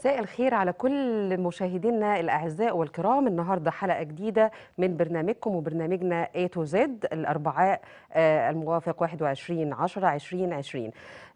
مساء الخير على كل مشاهدينا الاعزاء والكرام النهارده حلقه جديده من برنامجكم وبرنامجنا اي تو زد الاربعاء آه، الموافق 21 10 2020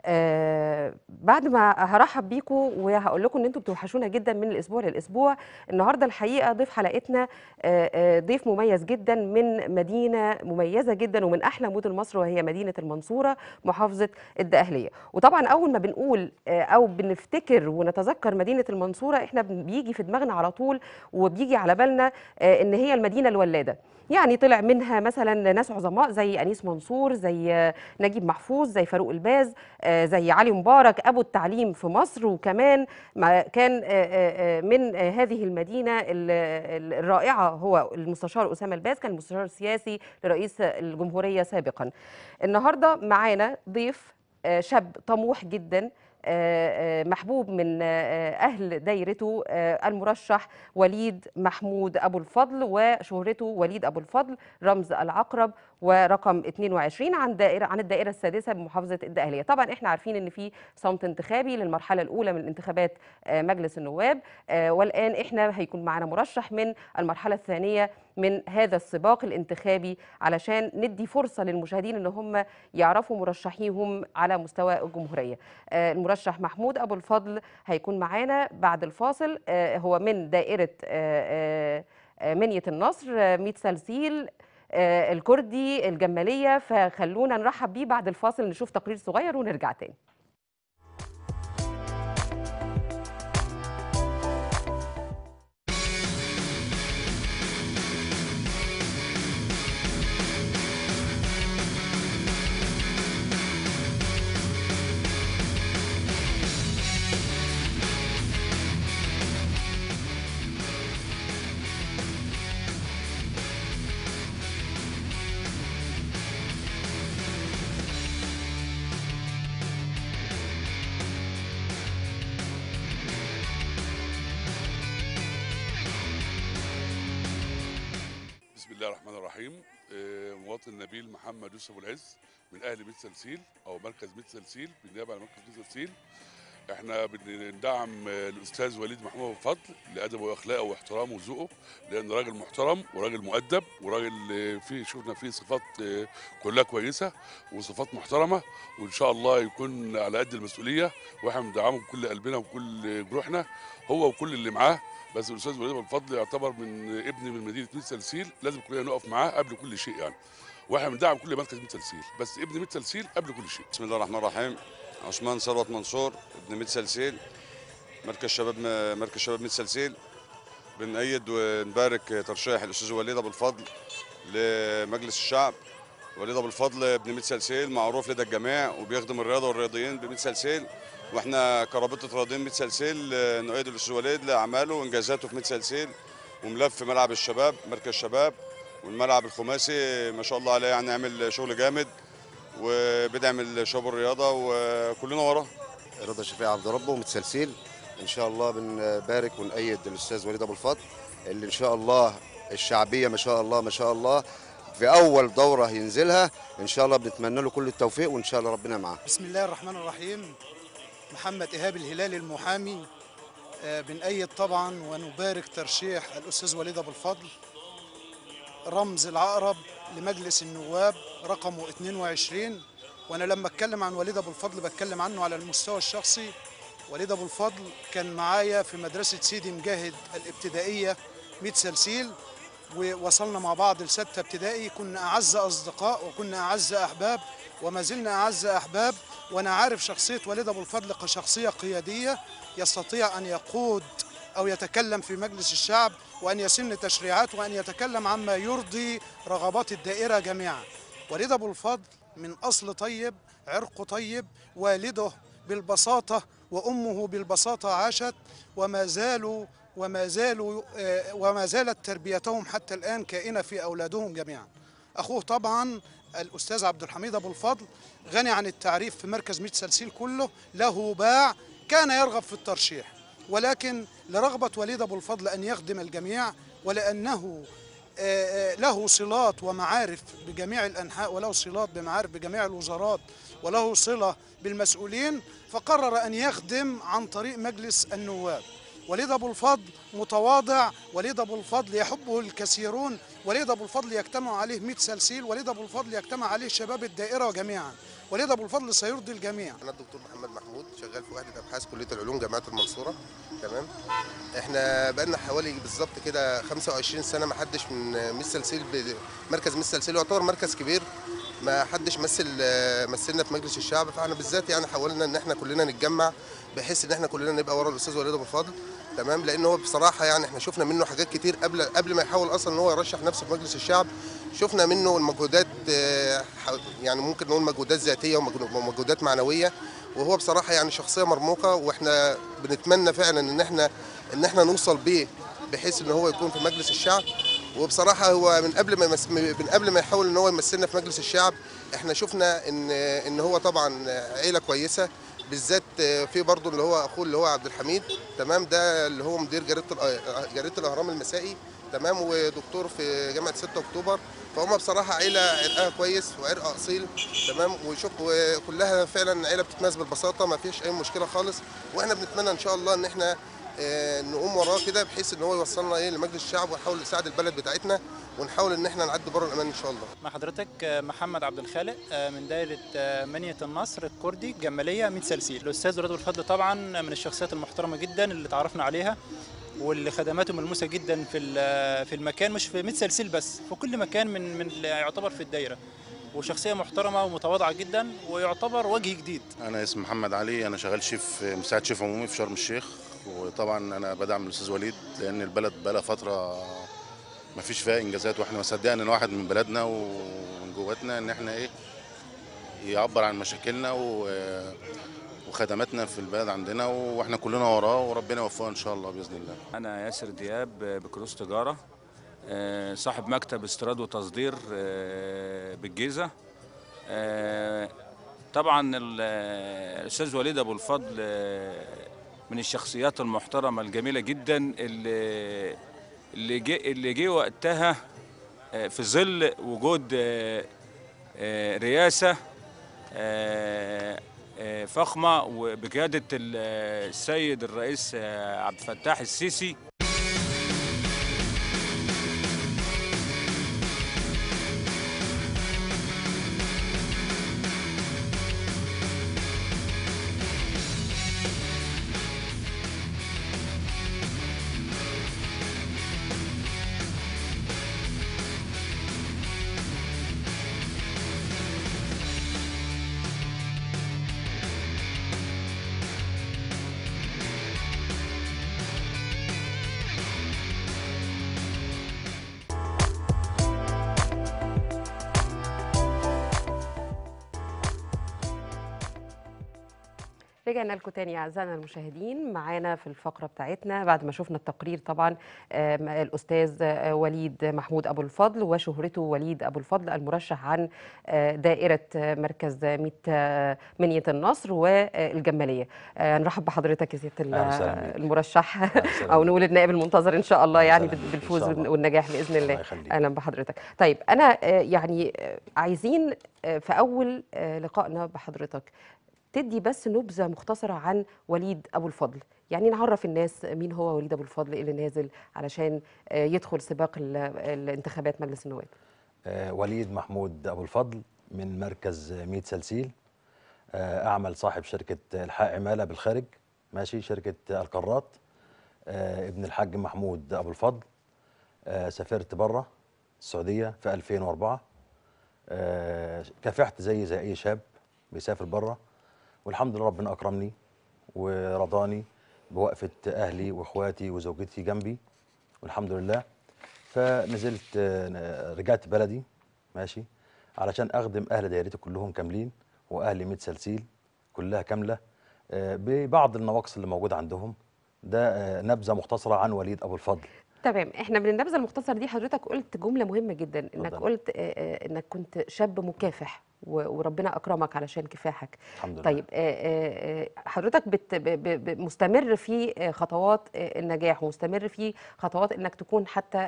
آه بعد ما هرحب بيكم وهقول لكم ان انتم بتوحشونا جدا من الاسبوع للاسبوع النهارده الحقيقه ضيف حلقتنا آه،, آه ضيف مميز جدا من مدينه مميزه جدا ومن احلى مدن مصر وهي مدينه المنصوره محافظه الدقهليه وطبعا اول ما بنقول آه او بنفتكر ونتذكر مدينه المنصوره احنا بيجي في دماغنا على طول وبيجي على بالنا آه، ان هي المدينه الولاده يعني طلع منها مثلا ناس عظماء زي انيس منصور زي آه، نجيب محفوظ زي فاروق الباز زي علي مبارك ابو التعليم في مصر وكمان كان آه، آه، آه، من هذه المدينه الرائعه هو المستشار اسامه الباز كان المستشار السياسي لرئيس الجمهوريه سابقا النهارده معانا ضيف شاب طموح جدا آه، آه، محبوب من آه، أهل دايرته المرشح وليد محمود أبو الفضل وشهرته وليد أبو الفضل رمز العقرب ورقم 22 عن دائرة عن الدائرة السادسة بمحافظة الدقهلية طبعا احنا عارفين ان في صمت انتخابي للمرحلة الأولى من انتخابات مجلس النواب والآن احنا هيكون معنا مرشح من المرحلة الثانية من هذا السباق الانتخابي علشان ندي فرصه للمشاهدين ان هم يعرفوا مرشحيهم على مستوى الجمهوريه آه، المرشح محمود ابو الفضل هيكون معانا بعد الفاصل آه، هو من دائره آه، منيه النصر ميت سلسيل الكردي الجماليه فخلونا نرحب بيه بعد الفاصل نشوف تقرير صغير ونرجع تاني بسم الله الرحمن الرحيم آه، مواطن نبيل محمد يوسف العز من اهل بيت سلسيل او مركز بيت سلسيل بالنيابه عن مركز بيت سلسيل احنا بندعم آه، الاستاذ وليد محمود ابو فضل لادبه واخلاقه واحترامه وذوقه لان راجل محترم وراجل مؤدب وراجل آه، فيه شفنا فيه صفات كلها كويسه وصفات محترمه وان شاء الله يكون على قد المسؤوليه واحنا بندعمه بكل قلبنا وبكل جروحنا هو وكل اللي معاه بس الاستاذ وليد الفضل يعتبر من ابن من مدينه ميت سلسيل لازم كلنا نقف معاه قبل كل شيء يعني واحنا بندعم كل مركز ميت سلسيل بس ابن ميت سلسيل قبل كل شيء بسم الله الرحمن الرحيم عثمان ثروت منصور ابن ميت سلسيل مركز شباب مركز شباب ميت سلسيل بنأيد ونبارك ترشيح الاستاذ وليد ابو الفضل لمجلس الشعب وليد ابو الفضل ابن ميت سلسيل معروف لدى الجميع وبيخدم الرياضه والرياضيين بميت سلسيل واحنا كرابطه رياضيين متسلسل آه، نؤيد الاستاذ وليد لاعماله وانجازاته في متسلسل وملف ملعب الشباب مركز الشباب والملعب الخماسي ما شاء الله عليه يعني عامل شغل جامد وبدعم الشباب الرياضه وكلنا وراه رضا شفيع عبد ربه متسلسل ان شاء الله بنبارك ونأيد الاستاذ وليد ابو الفضل اللي ان شاء الله الشعبيه ما شاء الله ما شاء الله في اول دوره هينزلها ان شاء الله بنتمنى له كل التوفيق وان شاء الله ربنا معاه بسم الله الرحمن الرحيم محمد إيهاب الهلالي المحامي آه، بنأيد طبعا ونبارك ترشيح الأستاذ وليد أبو الفضل رمز العقرب لمجلس النواب رقمه 22 وأنا لما أتكلم عن وليد أبو الفضل بتكلم عنه على المستوى الشخصي وليد أبو الفضل كان معايا في مدرسة سيدي مجاهد الابتدائية 100 سلسيل ووصلنا مع بعض لستة ابتدائي كنا أعز أصدقاء وكنا أعز أحباب وما زلنا أعز أحباب وأنا عارف شخصية وليد أبو الفضل كشخصية قيادية يستطيع أن يقود أو يتكلم في مجلس الشعب وأن يسن تشريعات وأن يتكلم عما يرضي رغبات الدائرة جميعا وليد أبو الفضل من أصل طيب عرقه طيب والده بالبساطة وأمه بالبساطة عاشت وما زالوا وما زالوا آه، وما زالت تربيتهم حتى الآن كائنة في أولادهم جميعا أخوه طبعا الأستاذ عبد الحميد أبو الفضل غني عن التعريف في مركز ميت سلسيل كله له باع كان يرغب في الترشيح ولكن لرغبة وليد أبو الفضل أن يخدم الجميع ولأنه آه، آه، له صلات ومعارف بجميع الأنحاء وله صلات بمعارف بجميع الوزارات وله صلة بالمسؤولين فقرر أن يخدم عن طريق مجلس النواب وليد أبو الفضل متواضع وليد أبو الفضل يحبه الكثيرون وليد أبو الفضل يجتمع عليه 100 سلسيل وليد أبو الفضل يجتمع عليه شباب الدائرة جميعا وليد أبو الفضل سيرضي الجميع أنا الدكتور محمد محمود شغال في وحدة أبحاث كلية العلوم جامعة المنصورة تمام احنا بقالنا حوالي بالظبط كده 25 سنة ما حدش من 100 سلسيل مركز 100 سلسيل يعتبر مركز كبير ما حدش مثل آه، مثلنا في مجلس الشعب فاحنا بالذات يعني حاولنا ان احنا كلنا نتجمع بحيث ان احنا كلنا نبقى ورا الاستاذ وليد ابو الفضل تمام لان هو بصراحه يعني احنا شفنا منه حاجات كتير قبل قبل ما يحاول اصلا ان هو يرشح نفسه في مجلس الشعب شفنا منه المجهودات آه، يعني ممكن نقول مجهودات ذاتيه ومجهودات معنويه وهو بصراحه يعني شخصيه مرموقه واحنا بنتمنى فعلا ان احنا ان احنا نوصل بيه بحيث ان هو يكون في مجلس الشعب وبصراحه هو من قبل ما من قبل ما يحاول ان هو يمثلنا في مجلس الشعب احنا شفنا ان ان هو طبعا عيله كويسه بالذات في برضه اللي هو اخوه اللي هو عبد الحميد تمام ده اللي هو مدير جريده جريده الاهرام المسائي تمام ودكتور في جامعه 6 اكتوبر فهم بصراحه عيله عرقها كويس وعرق اصيل تمام وشوف وكلها فعلا عيله بتتميز بالبساطه ما فيش اي مشكله خالص واحنا بنتمنى ان شاء الله ان احنا آه، نقوم وراه كده بحيث ان هو يوصلنا ايه لمجلس الشعب ونحاول نساعد البلد بتاعتنا ونحاول ان احنا نعدي بره الامان ان شاء الله. مع حضرتك آه، محمد عبد الخالق آه، من دايره منيه النصر الكردي الجماليه من سلسيل. الاستاذ رضوى الفضل طبعا من الشخصيات المحترمه جدا اللي تعرفنا عليها واللي خدماته ملموسه جدا في في المكان مش في ميت سلسيل بس في كل مكان من من يعتبر في الدايره. وشخصية محترمة ومتواضعة جدا ويعتبر وجه جديد. أنا اسمي محمد علي أنا شغال شيف مساعد شيف عمومي في شرم الشيخ وطبعا انا بدعم الاستاذ وليد لان البلد بقى فتره ما فيش فيها انجازات واحنا مصدقين ان واحد من بلدنا ومن جواتنا ان احنا ايه يعبر عن مشاكلنا و وخدماتنا في البلد عندنا واحنا كلنا وراه وربنا يوفقه ان شاء الله باذن الله. انا ياسر دياب بكروس تجاره آه، صاحب مكتب استيراد وتصدير آه، بالجيزه. آه، طبعا الاستاذ وليد ابو الفضل من الشخصيات المحترمه الجميله جدا اللي جي اللي جه وقتها آه، في ظل وجود آه، آه، رئاسه فخمه وبقياده السيد الرئيس عبد الفتاح السيسي رجعنا لكم تاني اعزائنا المشاهدين معانا في الفقره بتاعتنا بعد ما شفنا التقرير طبعا الاستاذ آه، وليد محمود ابو الفضل وشهرته وليد ابو الفضل المرشح عن آه، دائره آه، مركز 100 منيه النصر والجماليه نرحب بحضرتك يا سياده المرشح او نقول النائب المنتظر ان شاء الله يعني بالفوز الله. والنجاح باذن الله, الله اهلا بحضرتك طيب انا يعني عايزين في اول لقائنا بحضرتك تدي بس نبذه مختصره عن وليد ابو الفضل يعني نعرف الناس مين هو وليد ابو الفضل اللي نازل علشان آه، يدخل سباق الانتخابات مجلس النواب آه، وليد محمود ابو الفضل من مركز 100 سلسيل آه، اعمل صاحب شركه الحق عماله بالخارج ماشي شركه القارات ابن الحاج محمود ابو الفضل سافرت بره السعوديه في 2004 كافحت زي زي اي شاب بيسافر بره والحمد لله ربنا اكرمني ورضاني بوقفه اهلي واخواتي وزوجتي جنبي والحمد لله فنزلت آه، رجعت بلدي ماشي علشان اخدم اهل دايرتي كلهم كاملين واهلي 100 سلسيل كلها كامله آه، ببعض النواقص اللي موجوده عندهم ده آه، نبذه مختصره عن وليد ابو الفضل تمام احنا من النبذه المختصره دي حضرتك قلت جمله مهمه جدا انك قلت انك كنت شاب مكافح وربنا اكرمك علشان كفاحك الحمد لله. طيب حضرتك مستمر في خطوات النجاح ومستمر في خطوات انك تكون حتى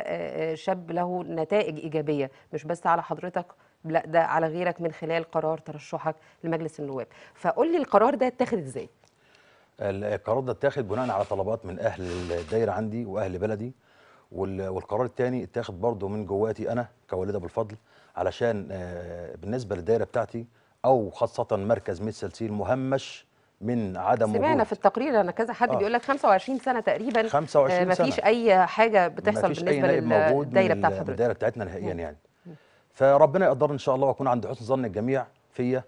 شاب له نتائج ايجابيه مش بس على حضرتك لا ده على غيرك من خلال قرار ترشحك لمجلس النواب فقول لي القرار ده اتاخد ازاي القرار ده اتاخد بناء على طلبات من اهل الدايره عندي واهل بلدي والقرار الثاني اتاخد برضه من جواتي انا كوالده بالفضل علشان آه، بالنسبه للدائره بتاعتي او خاصه مركز ميت سلسيل مهمش من عدم سمعنا وجود. في التقرير انا كذا حد آه. بيقول لك 25 سنه تقريبا 25 آه مفيش سنه اي حاجه بتحصل بالنسبه للدايره بتاعت حضرتك الدايره بتاعتنا نهائيا يعني فربنا يقدرنا ان شاء الله واكون عند حسن ظن الجميع فيا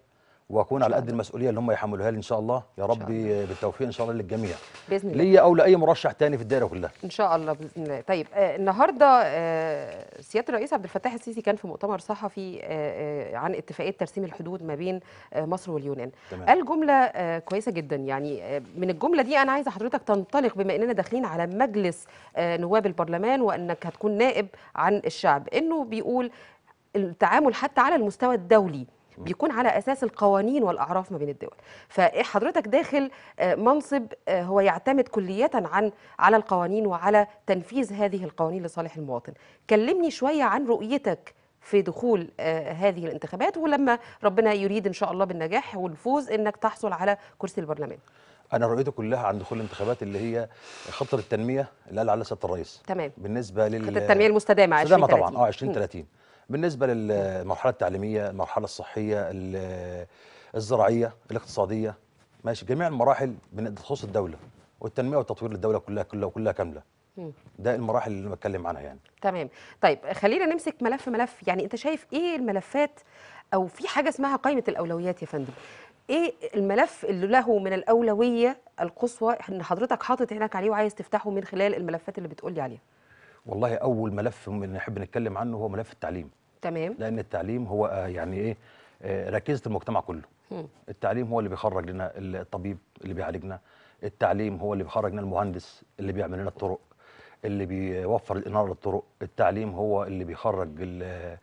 واكون على قد المسؤوليه اللي هم يحملوها لي ان شاء الله يا رب بالتوفيق ان شاء الله للجميع باذن الله ليا او لاي مرشح تاني في الدائره كلها ان شاء الله باذن الله طيب آه النهارده آه سياده الرئيس عبد الفتاح السيسي كان في مؤتمر صحفي آه،, آه عن اتفاقيه ترسيم الحدود ما بين آه مصر واليونان تمام. قال جمله آه كويسه جدا يعني آه من الجمله دي انا عايزه حضرتك تنطلق بما اننا داخلين على مجلس آه نواب البرلمان وانك هتكون نائب عن الشعب انه بيقول التعامل حتى على المستوى الدولي بيكون على اساس القوانين والاعراف ما بين الدول فحضرتك داخل آه، منصب آه، هو يعتمد كليه عن على القوانين وعلى تنفيذ هذه القوانين لصالح المواطن كلمني شويه عن رؤيتك في دخول آه، هذه الانتخابات ولما ربنا يريد ان شاء الله بالنجاح والفوز انك تحصل على كرسي البرلمان انا رؤيتي كلها عن دخول الانتخابات اللي هي خطر التنميه اللي قال عليها سياده الرئيس تمام بالنسبه لل التنميه المستدامه 2030 طبعا اه 2030 بالنسبه للمرحله التعليميه المرحله الصحيه الزراعيه الاقتصاديه ماشي جميع المراحل بتخص الدوله والتنميه والتطوير للدوله كلها كلها كلها كامله ده المراحل اللي بتكلم عنها يعني تمام طيب خلينا نمسك ملف ملف يعني انت شايف ايه الملفات او في حاجه اسمها قائمه الاولويات يا فندم ايه الملف اللي له من الاولويه القصوى ان حضرتك حاطط هناك عليه وعايز تفتحه من خلال الملفات اللي بتقولي عليها والله اول ملف نحب نتكلم عنه هو ملف التعليم تمام لان التعليم هو آه، يعني ايه آه، ركيزه المجتمع كله م. التعليم هو اللي بيخرج لنا الطبيب اللي بيعالجنا التعليم هو اللي بيخرج لنا المهندس اللي بيعمل لنا الطرق اللي بيوفر الاناره للطرق التعليم هو اللي بيخرج آه،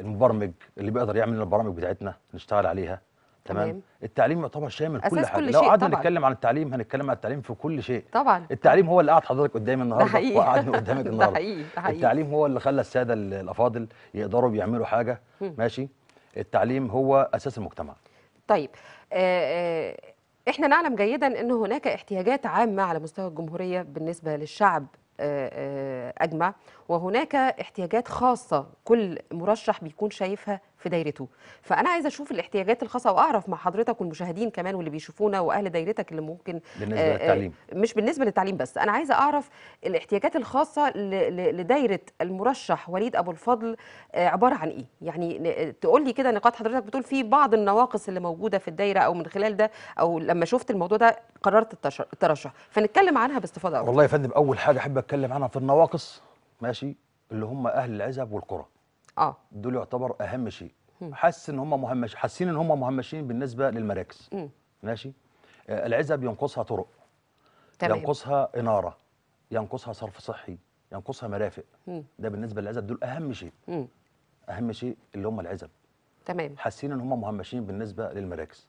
المبرمج اللي بيقدر يعمل لنا البرامج بتاعتنا نشتغل عليها تمام, التعليم يعتبر شامل كل حاجه كل شيء لو قعدنا نتكلم عن التعليم هنتكلم عن التعليم في كل شيء طبعا التعليم هو اللي قعد حضرتك قدامي النهارده وقعدني قدامك النهارده حقيقي. التعليم هو اللي خلى الساده الافاضل يقدروا بيعملوا حاجه م. ماشي التعليم هو اساس المجتمع طيب آه، آه، احنا نعلم جيدا ان هناك احتياجات عامه على مستوى الجمهوريه بالنسبه للشعب آه، اجمع وهناك احتياجات خاصه كل مرشح بيكون شايفها في دايرته فانا عايزه اشوف الاحتياجات الخاصه واعرف مع حضرتك والمشاهدين كمان واللي بيشوفونا واهل دايرتك اللي ممكن بالنسبه آه، آه، للتعليم مش بالنسبه للتعليم بس انا عايزه اعرف الاحتياجات الخاصه لدايره المرشح وليد ابو الفضل آه، عباره عن ايه يعني تقول لي كده نقاط حضرتك بتقول في بعض النواقص اللي موجوده في الدايره او من خلال ده او لما شفت الموضوع ده قررت الترشح فنتكلم عنها باستفاضه أكتر. والله يا فندم اول حاجه احب اتكلم عنها في النواقص ماشي اللي هم اهل العزب والقرى اه دول يعتبر اهم شيء حاسس ان هم مهمش حاسين ان هم مهمشين بالنسبه للمراكز ماشي آه العزب ينقصها طرق تمام. ينقصها اناره ينقصها صرف صحي ينقصها مرافق مم. ده بالنسبه للعزب دول اهم شيء مم. اهم شيء اللي هم العزب تمام حاسين ان هم مهمشين بالنسبه للمراكز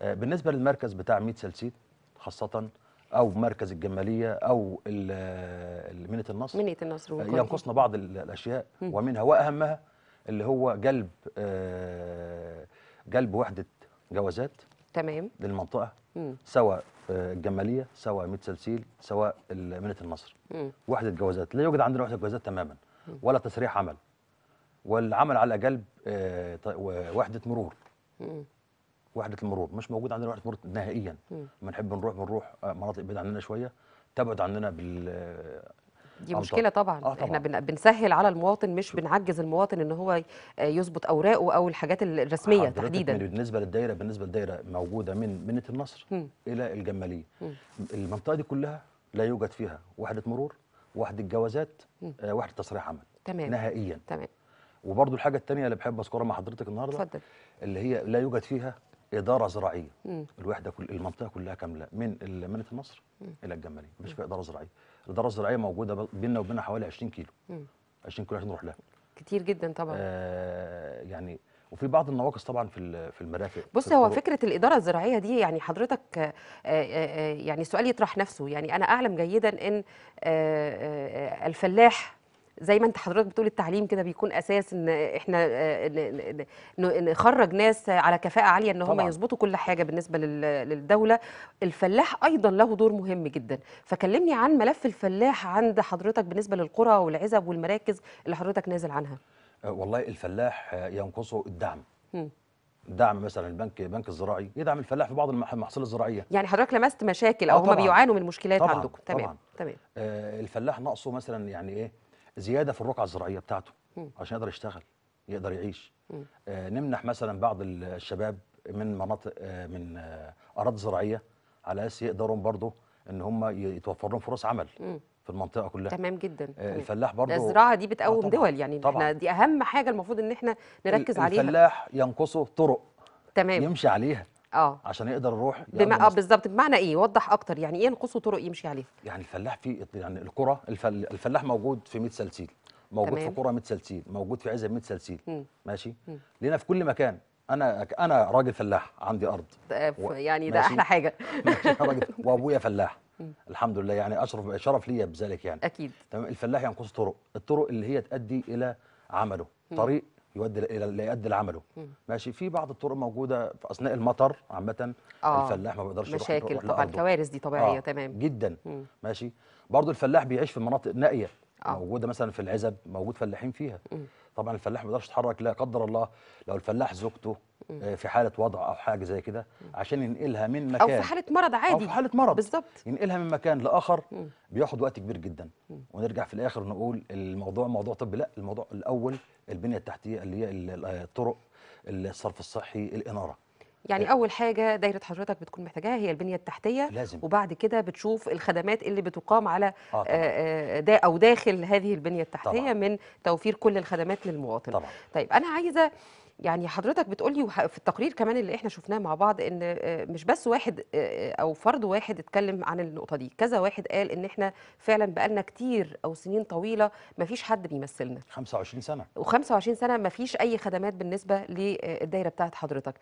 آه بالنسبه للمركز بتاع 100 سلسيت خاصه او مركز الجماليه او ميناء النصر ميناء النصر ينقصنا بعض الاشياء ومنها واهمها اللي هو جلب آه، جلب وحده جوازات تمام للمنطقه سواء آه، الجماليه سواء متسلسيل سواء ميناء النصر وحده جوازات لا يوجد عندنا وحده جوازات تماما ولا تسريح عمل والعمل على جلب آه، وحده مرور وحده المرور مش موجود عندنا وحده مرور نهائيا ما نحب نروح بنروح آه، مناطق بعيده عننا شويه تبعد عننا بال آه، دي مشكله طبعا. آه طبعا احنا بنسهل على المواطن مش بنعجز المواطن ان هو يظبط اوراقه او الحاجات الرسميه تحديدا بالنسبه للدايره بالنسبه للدايره موجوده من منه النصر م. الى الجماليه المنطقه دي كلها لا يوجد فيها وحده مرور وحده جوازات آه وحده تصريح عمل تمام نهائيا تمام وبرضه الحاجه الثانيه اللي بحب اذكرها مع حضرتك النهارده اتفضل اللي هي لا يوجد فيها اداره زراعيه مم. الوحده كل المنطقه كلها كامله من مدينه مم. الى الجماليه مش فيها اداره زراعيه الاداره الزراعيه موجوده بيننا وبينها حوالي 20 كيلو مم. 20 كيلو عشان نروح لها كتير جدا طبعا آه يعني وفي بعض النواقص طبعا في في المرافق بص هو فكره الاداره الزراعيه دي يعني حضرتك آه، آه، آه، يعني السؤال يطرح نفسه يعني انا اعلم جيدا ان الفلاح زي ما انت حضرتك بتقول التعليم كده بيكون اساس ان احنا آه، نخرج ناس على كفاءه عاليه ان هم يظبطوا كل حاجه بالنسبه للدوله الفلاح ايضا له دور مهم جدا فكلمني عن ملف الفلاح عند حضرتك بالنسبه للقرى والعزب والمراكز اللي حضرتك نازل عنها آه، والله الفلاح ينقصه الدعم دعم مثلا البنك البنك الزراعي يدعم الفلاح في بعض المحاصيل الزراعيه يعني حضرتك لمست مشاكل آه، او هم بيعانوا من مشكلات طبعًا عندكم تمام طبعًا. تمام آه الفلاح ناقصه مثلا يعني ايه زياده في الرقعه الزراعيه بتاعته عشان يقدر يشتغل يقدر يعيش آه نمنح مثلا بعض الشباب من مناطق آه من آه اراضي زراعيه على اساس يقدروا برضه ان هم يتوفر لهم فرص عمل م. في المنطقه كلها تمام جدا آه الفلاح برضه الزراعه دي بتقوم آه دول يعني طبعًا. احنا دي اهم حاجه المفروض ان احنا نركز الفلاح عليها الفلاح ينقصه طرق تمام يمشي عليها اه عشان يقدر يروح بما اه بالظبط بمعنى ايه وضح اكتر يعني ايه نقصه طرق يمشي عليها يعني الفلاح في يعني الكره الفل... الفلاح موجود في 100 سلسيل موجود تمام. في كره 100 سلسيل موجود في عزب 100 سلسيل م. ماشي لينا في كل مكان انا انا راجل فلاح عندي ارض آه، و... يعني ده احلى حاجه راجل وابويا فلاح م. الحمد لله يعني اشرف شرف ليا بذلك يعني اكيد تمام الفلاح ينقص يعني طرق الطرق اللي هي تؤدي الى عمله طريق يؤدي الى يؤدي لعمله ماشي في بعض الطرق موجوده في اثناء المطر عامه آه الفلاح ما بيقدرش مشاكل طبعا كوارث دي طبيعيه آه تمام جدا مم. ماشي برضه الفلاح بيعيش في مناطق نائيه آه. موجوده مثلا في العزب موجود فلاحين فيها مم. طبعا الفلاح ما بيقدرش يتحرك لا قدر الله لو الفلاح زوجته آه، في حاله وضع او حاجه زي كده عشان ينقلها من مكان او في حاله مرض عادي او في حاله مرض بالظبط ينقلها من مكان لاخر بياخد وقت كبير جدا ونرجع في الاخر نقول الموضوع موضوع طب لا الموضوع الاول البنيه التحتيه اللي هي الطرق الصرف الصحي الاناره يعني أيوة. اول حاجه دايره حضرتك بتكون محتاجاها هي البنيه التحتيه لازم. وبعد كده بتشوف الخدمات اللي بتقام على آه آه،, آه دا او داخل هذه البنيه التحتيه طبعا. من توفير كل الخدمات للمواطن طبعا. طيب انا عايزه يعني حضرتك بتقولي في التقرير كمان اللي احنا شفناه مع بعض ان آه، مش بس واحد آه، او فرد واحد اتكلم عن النقطه دي كذا واحد قال ان احنا فعلا بقالنا كتير او سنين طويله ما فيش حد بيمثلنا 25 سنه و25 سنه ما فيش اي خدمات بالنسبه للدايره بتاعه حضرتك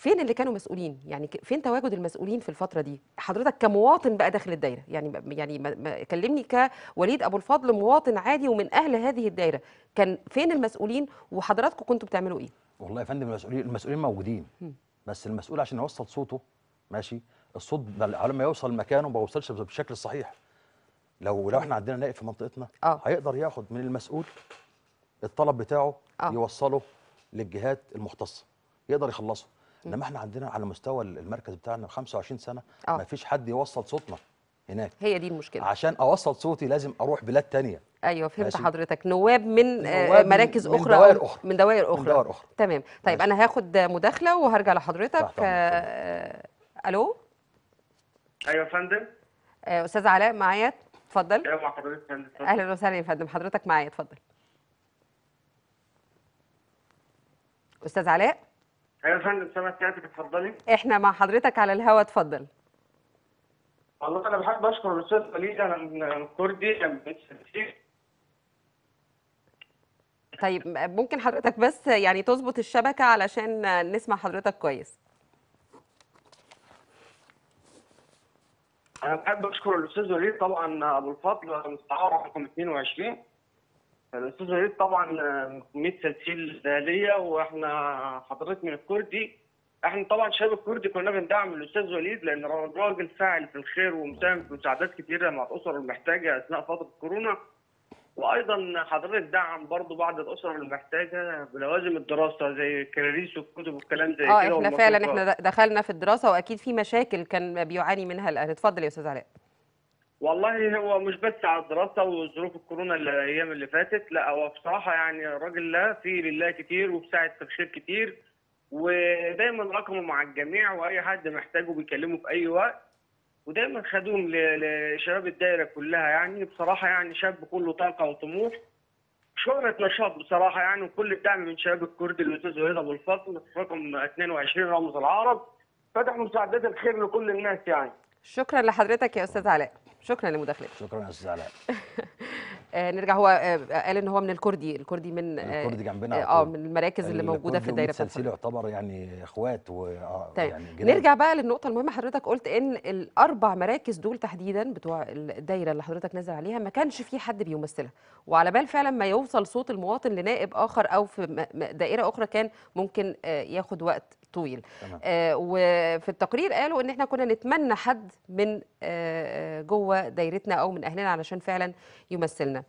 فين اللي كانوا مسؤولين يعني فين تواجد المسؤولين في الفتره دي حضرتك كمواطن بقى داخل الدايره يعني يعني كلمني كوليد ابو الفضل مواطن عادي ومن اهل هذه الدايره كان فين المسؤولين وحضراتكم كنتوا بتعملوا ايه والله يا فندم المسؤولين المسؤولين موجودين بس المسؤول عشان يوصل صوته ماشي الصوت على ما يوصل مكانه ما بيوصلش بالشكل الصحيح لو لو احنا عندنا نائب في منطقتنا آه. هيقدر ياخد من المسؤول الطلب بتاعه آه. يوصله للجهات المختصه يقدر يخلصه انما احنا عندنا على مستوى المركز بتاعنا 25 سنه أوه. ما فيش حد يوصل صوتنا هناك هي دي المشكله عشان اوصل صوتي لازم اروح بلاد تانية ايوه فهمت ماشي. حضرتك نواب من آه، نواب مراكز من اخرى من دوائر اخرى من دوائر اخرى, من دوائر أخرى. تمام طيب ماشي. انا هاخد مداخله وهرجع لحضرتك آه... الو ايوه يا فندم آه استاذ علاء معايا اتفضل ايوه مع حضرتك فندم اهلا وسهلا يا فندم حضرتك معايا اتفضل استاذ علاء أيوة يا فندم سامعك اتفضلي احنا مع حضرتك على الهوا اتفضل والله انا بحب اشكر الاستاذ وليد انا من كردي طيب ممكن حضرتك بس يعني تظبط الشبكه علشان نسمع حضرتك كويس انا بحب اشكر الاستاذ وليد طبعا ابو الفضل مستعار رقم 22 الاستاذ وليد طبعا كميه تسجيل ذهبيه واحنا حضرتك من الكردي احنا طبعا شباب الكردي كنا بندعم الاستاذ وليد لان راجل فاعل في الخير ومساهم في مساعدات كتيره مع الاسر المحتاجه اثناء فتره كورونا وايضا حضرتك دعم برضو بعض الاسر المحتاجه بلوازم الدراسه زي الكراريس والكتب والكلام زي آه، كده اه احنا فعلا احنا دخلنا في الدراسه واكيد في مشاكل كان بيعاني منها الاهل اتفضل يا استاذ علاء والله هو مش بس على الدراسه وظروف الكورونا الايام اللي فاتت لا هو بصراحه يعني الراجل ده فيه لله كتير وبيساعد في خير كتير ودايما رقمه مع الجميع واي حد محتاجه بيكلمه في اي وقت ودايما خدوم لشباب الدايره كلها يعني بصراحه يعني شاب كله طاقه وطموح شهرة نشاط بصراحة يعني وكل الدعم من شباب الكرد الأستاذ وهيد أبو الفضل رقم 22 رمز العرب فتح مساعدات الخير لكل الناس يعني شكرا لحضرتك يا أستاذ علاء شكرا لمداخلتك شكرا يا استاذ علاء آه، نرجع هو آه، قال ان هو من الكردي الكردي من آه، الكردي جنبنا اه من المراكز اللي موجوده في الدايره بتاعتنا السلسله يعتبر يعني اخوات و طيب. يعني جنان. نرجع بقى للنقطه المهمه حضرتك قلت ان الاربع مراكز دول تحديدا بتوع الدايره اللي حضرتك نازل عليها ما كانش في حد بيمثلها وعلى بال فعلا ما يوصل صوت المواطن لنائب اخر او في دائره اخرى كان ممكن ياخد وقت طويل آه وفي التقرير قالوا ان احنا كنا نتمنى حد من آه, آه، جوه دايرتنا او من اهلنا علشان فعلا يمثلنا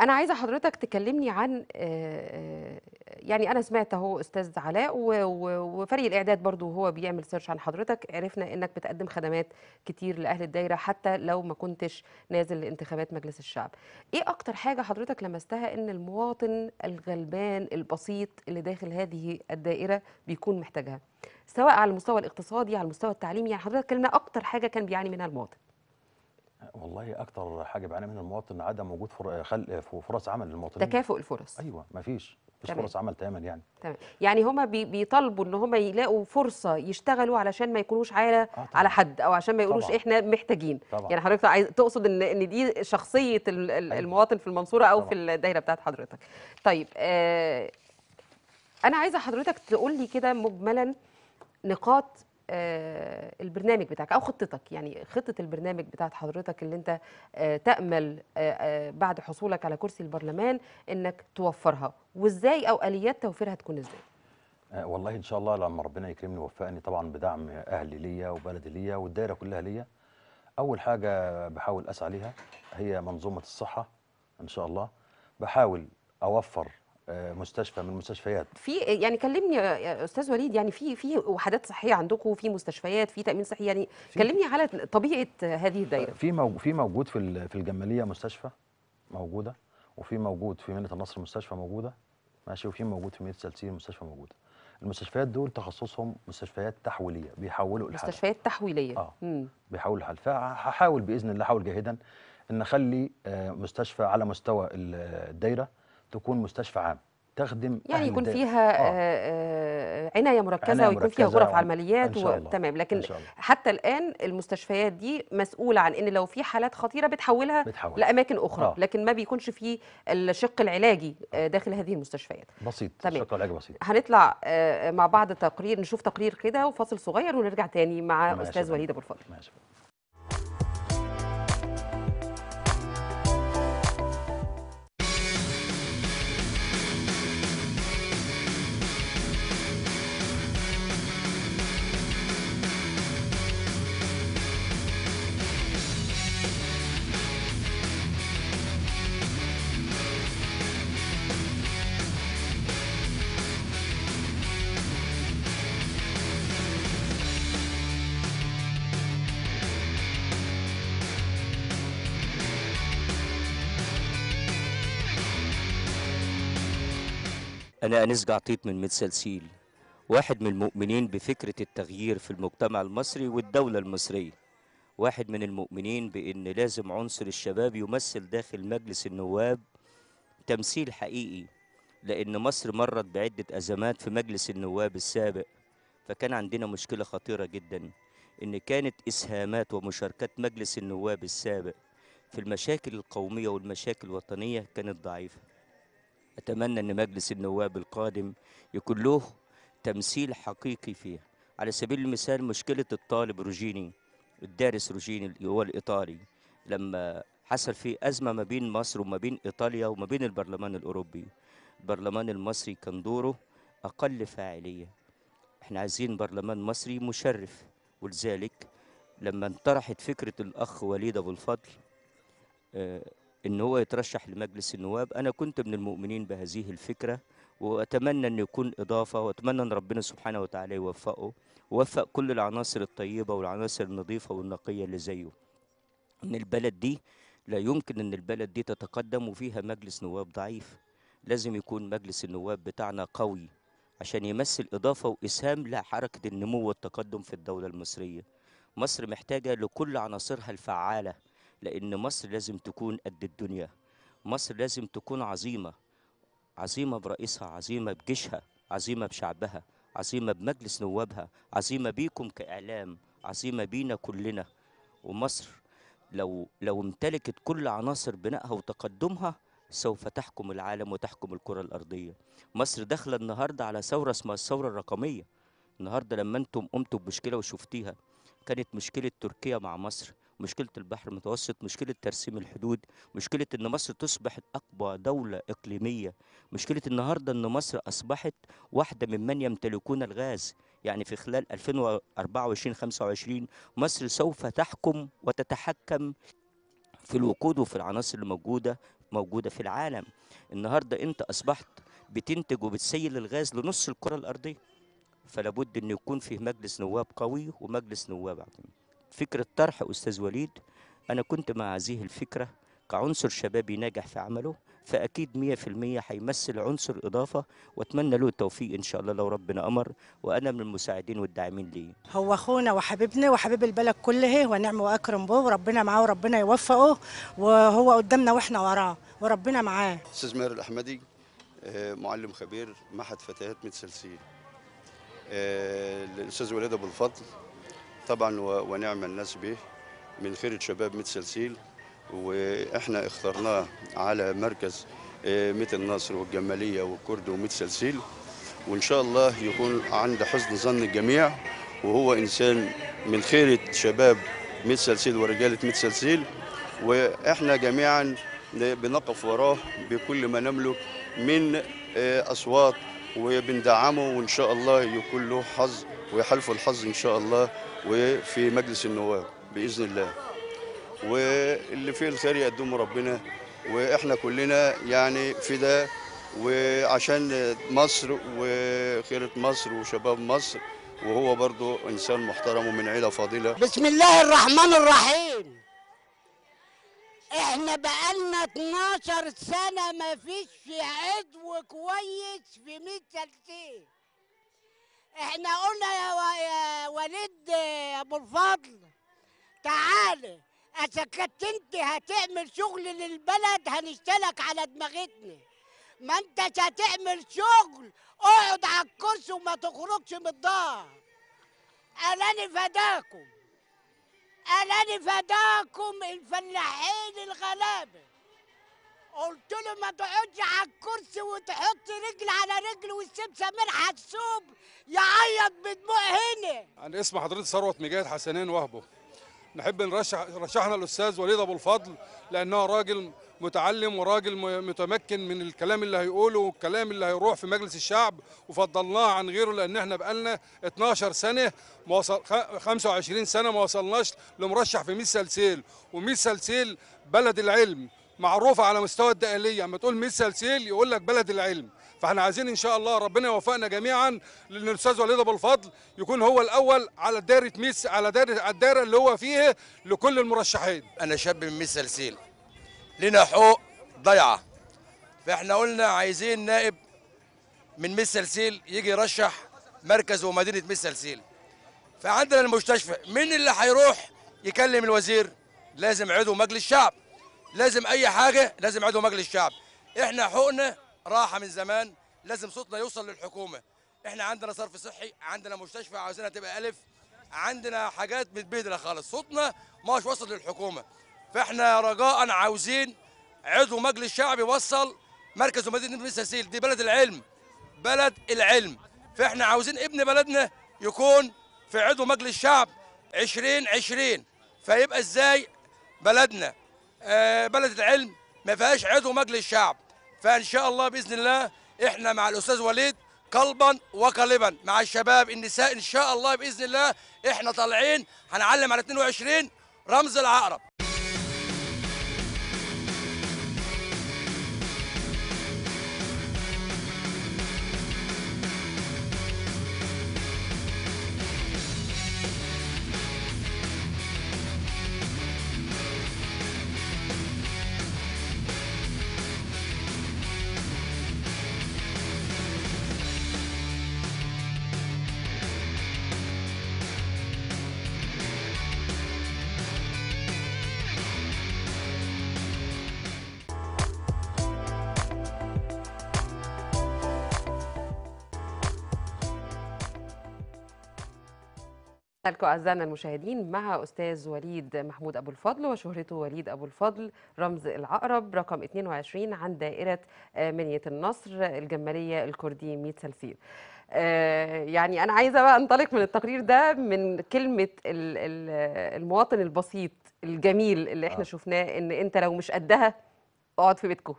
انا عايزه حضرتك تكلمني عن آه، آه، يعني انا سمعت اهو استاذ علاء وفريق الاعداد برضو هو بيعمل سيرش عن حضرتك عرفنا انك بتقدم خدمات كتير لاهل الدايره حتى لو ما كنتش نازل لانتخابات مجلس الشعب ايه اكتر حاجه حضرتك لمستها ان المواطن الغلبان البسيط اللي داخل هذه الدائره بيكون محتاجها سواء على المستوى الاقتصادي على المستوى التعليمي يعني حضرتك كلمنا اكتر حاجه كان بيعاني منها المواطن والله اكتر حاجه بيعاني منها المواطن عدم وجود خلق فرص عمل للمواطنين تكافؤ الفرص ايوه ما فيش مفيش فرص عمل تماما يعني تمام يعني هما بي بيطالبوا ان هما يلاقوا فرصه يشتغلوا علشان ما يكونوش عاله آه على حد او عشان ما يقولوش طبعًا. احنا محتاجين طبعًا. يعني حضرتك عايز تقصد ان ان دي شخصيه أيوة. المواطن في المنصوره او طبعًا. في الدايره بتاعت حضرتك طيب آه انا عايزه حضرتك تقول لي كده مجملا نقاط آه، البرنامج بتاعك او خطتك يعني خطه البرنامج بتاعت حضرتك اللي انت آه، تامل آه، بعد حصولك على كرسي البرلمان انك توفرها وازاي او اليات توفيرها تكون ازاي والله ان شاء الله لما ربنا يكرمني ووفقني طبعا بدعم اهلي ليا وبلدي ليا والدائره كلها ليا اول حاجه بحاول اسعى ليها هي منظومه الصحه ان شاء الله بحاول اوفر مستشفى من المستشفيات في يعني كلمني يا استاذ وليد يعني في في وحدات صحيه عندكم في مستشفيات في تامين صحي يعني كلمني على طبيعه هذه الدائره في في موجود في في الجماليه مستشفى موجوده وفي موجود في مدينه النصر مستشفى موجوده ماشي وفي موجود في مدينه سلسيل مستشفى موجوده المستشفيات دول تخصصهم مستشفيات تحويليه بيحولوا الحال مستشفيات تحويليه اه مم. بيحولوا الحال فهحاول باذن الله احاول جاهدا ان اخلي آه، مستشفى على مستوى الدايره تكون مستشفى عام تخدم يعني يكون فيها آه. آه،, آه. عنايه مركزه عناية ويكون مركزة فيها غرف و... آه، عمليات و... تمام لكن حتى الان المستشفيات دي مسؤوله عن ان لو في حالات خطيره بتحولها بتحول. لاماكن اخرى آه. لكن ما بيكونش في الشق العلاجي داخل هذه المستشفيات بسيط تمام. الشق العلاجي بسيط هنطلع مع بعض تقرير نشوف تقرير كده وفاصل صغير ونرجع تاني مع استاذ وليد ابو الفضل أنا أنس جعطيط من متسلسيل واحد من المؤمنين بفكرة التغيير في المجتمع المصري والدولة المصرية واحد من المؤمنين بأن لازم عنصر الشباب يمثل داخل مجلس النواب تمثيل حقيقي لأن مصر مرت بعدة أزمات في مجلس النواب السابق فكان عندنا مشكلة خطيرة جدا إن كانت إسهامات ومشاركات مجلس النواب السابق في المشاكل القومية والمشاكل الوطنية كانت ضعيفة أتمنى أن مجلس النواب القادم يكون له تمثيل حقيقي فيها على سبيل المثال مشكلة الطالب روجيني الدارس روجيني اللي هو الإيطالي لما حصل في أزمة ما بين مصر وما بين إيطاليا وما بين البرلمان الأوروبي البرلمان المصري كان دوره أقل فاعلية احنا عايزين برلمان مصري مشرف ولذلك لما انطرحت فكرة الأخ وليد أبو الفضل آه، ان هو يترشح لمجلس النواب انا كنت من المؤمنين بهذه الفكره واتمنى ان يكون اضافه واتمنى ان ربنا سبحانه وتعالى يوفقه ووفق كل العناصر الطيبه والعناصر النظيفه والنقيه اللي زيه ان البلد دي لا يمكن ان البلد دي تتقدم وفيها مجلس نواب ضعيف لازم يكون مجلس النواب بتاعنا قوي عشان يمثل اضافه واسهام لحركه النمو والتقدم في الدوله المصريه مصر محتاجه لكل عناصرها الفعاله لأن مصر لازم تكون قد الدنيا مصر لازم تكون عظيمة عظيمة برئيسها عظيمة بجيشها عظيمة بشعبها عظيمة بمجلس نوابها عظيمة بيكم كإعلام عظيمة بينا كلنا ومصر لو لو امتلكت كل عناصر بنائها وتقدمها سوف تحكم العالم وتحكم الكرة الأرضية مصر داخلة النهاردة على ثورة اسمها الثورة الرقمية النهاردة لما انتم قمتوا بمشكلة وشفتيها كانت مشكلة تركيا مع مصر مشكله البحر المتوسط مشكله ترسيم الحدود مشكله ان مصر تصبح اقوى دوله اقليميه مشكله النهارده ان مصر اصبحت واحده ممن يمتلكون الغاز يعني في خلال 2024 25 مصر سوف تحكم وتتحكم في الوقود وفي العناصر الموجوده موجوده في العالم النهارده انت اصبحت بتنتج وبتسيل الغاز لنص الكره الارضيه فلابد ان يكون فيه مجلس نواب قوي ومجلس نواب عظيم فكرة طرح أستاذ وليد أنا كنت مع هذه الفكرة كعنصر شبابي ناجح في عمله فأكيد 100% هيمثل عنصر إضافة وأتمنى له التوفيق إن شاء الله لو ربنا أمر وأنا من المساعدين والداعمين ليه هو أخونا وحبيبنا وحبيب البلد كله ونعم وأكرم به وربنا معاه وربنا يوفقه وهو قدامنا وإحنا وراه وربنا معاه أستاذ ماهر الأحمدي آه، معلم خبير معهد فتيات متسلسل الاستاذ آه، وليد ابو الفضل طبعا ونعم الناس به من خيرة شباب متسلسيل واحنا اخترناه على مركز آه، مثل النصر والجمالية والكرد ومتسلسيل وان شاء الله يكون عند حسن ظن الجميع وهو انسان من خيرة شباب متسلسيل ورجالة متسلسيل واحنا جميعا بنقف وراه بكل ما نملك من آه، اصوات وبندعمه وان شاء الله يكون له حظ ويحالفوا الحظ ان شاء الله وفي مجلس النواب باذن الله واللي فيه الخير يقدمه ربنا واحنا كلنا يعني في ده وعشان مصر وخيرة مصر وشباب مصر وهو برضه انسان محترم ومن عيله فاضله بسم الله الرحمن الرحيم احنا بقالنا 12 سنه ما فيش عضو كويس في 100 سنتين احنا قلنا يا وليد ابو الفضل تعالى كنت انت هتعمل شغل للبلد هنشتلك على دماغتنا ما انت هتعمل شغل اقعد على الكرسي وما تخرجش من الدار الاني فداكم الاني فداكم الفلاحين الغلابه قلت له ما تقعدش على الكرسي وتحط رجل على رجل وتسيب سمير حسوب يعيط بدموع هنا عن يعني اسم حضرتك ثروت مجاهد حسنين وهبه نحب نرشح رشحنا الاستاذ وليد ابو الفضل لانه راجل متعلم وراجل متمكن من الكلام اللي هيقوله والكلام اللي هيروح في مجلس الشعب وفضلناه عن غيره لان احنا بقالنا 12 سنه ما وصل 25 سنه ما وصلناش لمرشح في ميس سلسيل وميس سلسيل بلد العلم معروفه على مستوى الدقليه اما تقول ميس سلسيل يقول لك بلد العلم فاحنا عايزين ان شاء الله ربنا يوفقنا جميعا لان الاستاذ وليد ابو الفضل يكون هو الاول على دايره ميس على دايره الدايره اللي هو فيها لكل المرشحين انا شاب من ميس سلسيل لنا حقوق ضايعه فاحنا قلنا عايزين نائب من ميس سلسيل يجي يرشح مركز ومدينه ميس سلسيل فعندنا المستشفى مين اللي هيروح يكلم الوزير لازم عضو مجلس الشعب لازم اي حاجه لازم عضو مجلس الشعب احنا حقنا راحه من زمان لازم صوتنا يوصل للحكومه احنا عندنا صرف صحي عندنا مستشفى عاوزينها تبقى الف عندنا حاجات متبهدله خالص صوتنا مش وصل للحكومه فاحنا رجاء عاوزين عضو مجلس الشعب يوصل مركز مدينه بنساسيل دي بلد العلم بلد العلم فاحنا عاوزين ابن بلدنا يكون في عضو مجلس الشعب 2020 فيبقى ازاي بلدنا آه، بلد العلم ما فيهاش عضو مجلس الشعب فان شاء الله باذن الله احنا مع الاستاذ وليد قلبا وقالبا مع الشباب النساء ان شاء الله باذن الله احنا طالعين هنعلم على 22 رمز العقرب لكم أعزائنا المشاهدين مع أستاذ وليد محمود أبو الفضل وشهرته وليد أبو الفضل رمز العقرب رقم 22 عن دائرة آه، منية النصر الجمالية الكردي 100 سلسير آه، يعني أنا عايزة بقى أنطلق من التقرير ده من كلمة المواطن البسيط الجميل اللي احنا آه. شفناه إن أنت لو مش قدها اقعد في بيتكم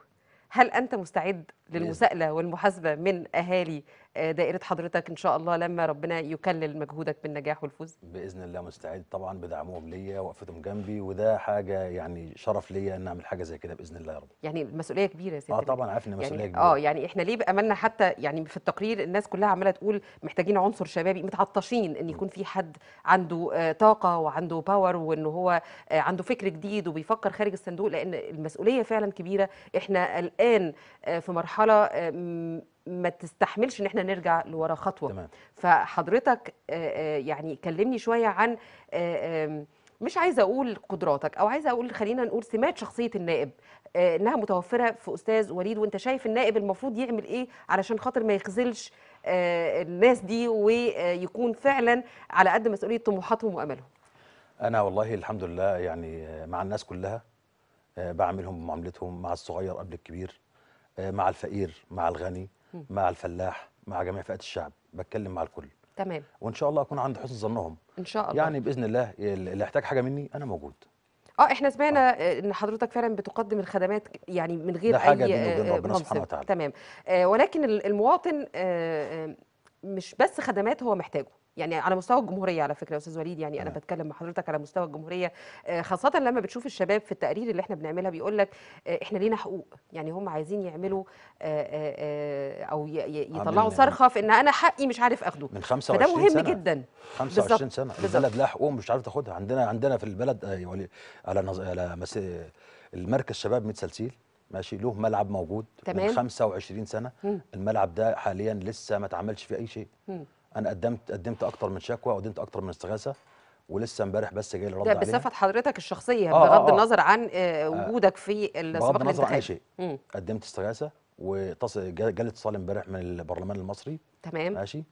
هل أنت مستعد للمساءلة والمحاسبة من أهالي دائره حضرتك ان شاء الله لما ربنا يكلل مجهودك بالنجاح والفوز باذن الله مستعد طبعا بدعمهم ليا وقفتهم جنبي وده حاجه يعني شرف ليا ان اعمل حاجه زي كده باذن الله يا رب يعني المسؤوليه كبيره يا سيدي اه طبعا عارف ان المسؤوليه يعني آه كبيره اه يعني احنا ليه باملنا حتى يعني في التقرير الناس كلها عماله تقول محتاجين عنصر شبابي متعطشين ان يكون في حد عنده آه، طاقه وعنده باور وان هو آه، عنده فكر جديد وبيفكر خارج الصندوق لان المسؤوليه فعلا كبيره احنا الان في مرحله ما تستحملش ان احنا نرجع لورا خطوه تمام. فحضرتك آه، آه، يعني كلمني شويه عن آه، مش عايزه اقول قدراتك او عايزه اقول خلينا نقول سمات شخصيه النائب انها متوفره في استاذ وليد وانت شايف النائب المفروض يعمل ايه علشان خاطر ما يخذلش الناس دي ويكون فعلا على قد مسؤوليه طموحاتهم واملهم انا والله الحمد لله يعني مع الناس كلها بعملهم بمعاملتهم مع الصغير قبل الكبير مع الفقير مع الغني مع الفلاح مع جميع فئات الشعب بتكلم مع الكل تمام وان شاء الله اكون عند حسن ظنهم ان شاء الله يعني باذن الله اللي يحتاج حاجه مني انا موجود اه احنا سمعنا آه. ان حضرتك فعلا بتقدم الخدمات يعني من غير ده حاجة اي حاجه ربنا سبحانه وتعالى تمام آه ولكن المواطن آه،, آه مش بس خدمات هو محتاجه يعني على مستوى الجمهوريه على فكره يا استاذ وليد يعني انا بتكلم مع حضرتك على مستوى الجمهوريه آه، خاصه لما بتشوف الشباب في التقارير اللي احنا بنعملها بيقول لك آه، احنا لينا حقوق يعني هم عايزين يعملوا آه، او يطلعوا صرخه في ان انا حقي مش عارف اخده من 25 فده مهم سنة. جدا 25 سنه البلد لها حقوق مش عارف تاخدها عندنا عندنا في البلد على على مس... المركز شباب متسلسل ماشي له ملعب موجود تمام. من 25 سنه م. الملعب ده حاليا لسه ما اتعملش فيه اي شيء م. انا قدمت قدمت اكتر من شكوى وقدمت اكتر من استغاثه ولسه امبارح بس جاي لي رد عليها بصفه حضرتك الشخصيه آه, آه، بغض آه النظر عن آه،, آه وجودك في السباق بغض النظر عن اي شيء قدمت استغاثه واتصل جالي اتصال امبارح من البرلمان المصري تمام ماشي